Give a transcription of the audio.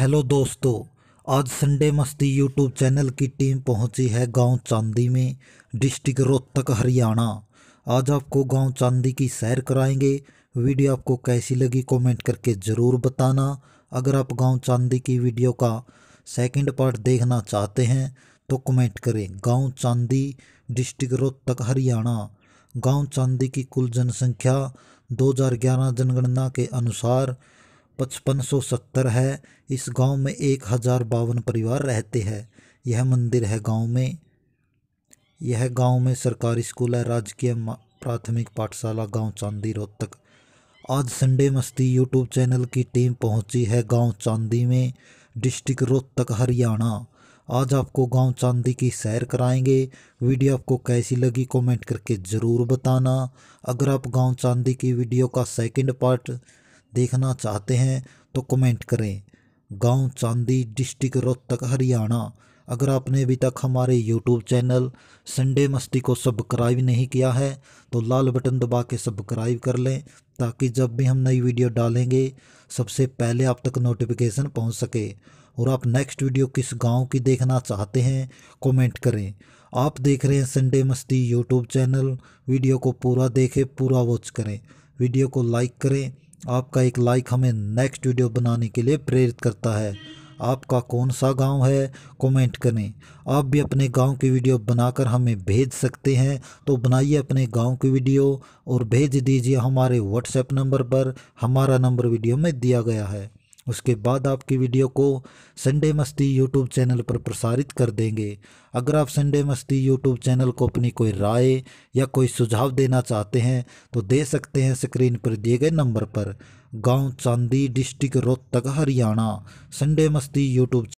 hello दोस्तों आज Sunday मस्ती यूट्यूब चैनल की टीम पहुंची है गांव चांदी में डिस्ट्रिक्ट रोहतक हरियाणा आज आपको गांव चांदी की सैर कराएंगे वीडियो आपको कैसी लगी कमेंट करके ज़रूर बताना अगर आप गांव चांदी की वीडियो का सेकंड पार्ट देखना चाहते हैं तो कमेंट करें गांव चांदी डिस्ट्रिक्ट रोहतक हरियाणा गाँव चांदी की कुल जनसंख्या दो जनगणना के अनुसार पचपन सौ सत्तर है इस गांव में एक हज़ार बावन परिवार रहते हैं यह मंदिर है गांव में यह गांव में सरकारी स्कूल है राजकीय प्राथमिक पाठशाला गांव चांदी रोहतक आज संडे मस्ती यूट्यूब चैनल की टीम पहुंची है गांव चांदी में डिस्ट्रिक्ट रोहतक हरियाणा आज आपको गांव चांदी की सैर कराएंगे वीडियो आपको कैसी लगी कमेंट करके ज़रूर बताना अगर आप गांव चांदी की वीडियो का सेकंड पार्ट देखना चाहते हैं तो कमेंट करें गांव चांदी डिस्ट्रिक्ट रोहतक हरियाणा अगर आपने अभी तक हमारे यूट्यूब चैनल संडे मस्ती को सब्सक्राइब नहीं किया है तो लाल बटन दबा के सब्सक्राइब कर लें ताकि जब भी हम नई वीडियो डालेंगे सबसे पहले आप तक नोटिफिकेशन पहुंच सके और आप नेक्स्ट वीडियो किस गांव की देखना चाहते हैं कमेंट करें आप देख रहे हैं संडे मस्ती यूट्यूब चैनल वीडियो को पूरा देखें पूरा वॉच करें वीडियो को लाइक करें आपका एक लाइक हमें नेक्स्ट वीडियो बनाने के लिए प्रेरित करता है आपका कौन सा गांव है कमेंट करें आप भी अपने गांव की वीडियो बनाकर हमें भेज सकते हैं तो बनाइए अपने गांव की वीडियो और भेज दीजिए हमारे व्हाट्सएप नंबर पर हमारा नंबर वीडियो में दिया गया है उसके बाद आपकी वीडियो को संडे मस्ती यूट्यूब चैनल पर प्रसारित कर देंगे अगर आप संडे मस्ती यूट्यूब चैनल को अपनी कोई राय या कोई सुझाव देना चाहते हैं तो दे सकते हैं स्क्रीन पर दिए गए नंबर पर गांव चांदी डिस्ट्रिक्ट रोहतक हरियाणा संडे मस्ती यूट्यूब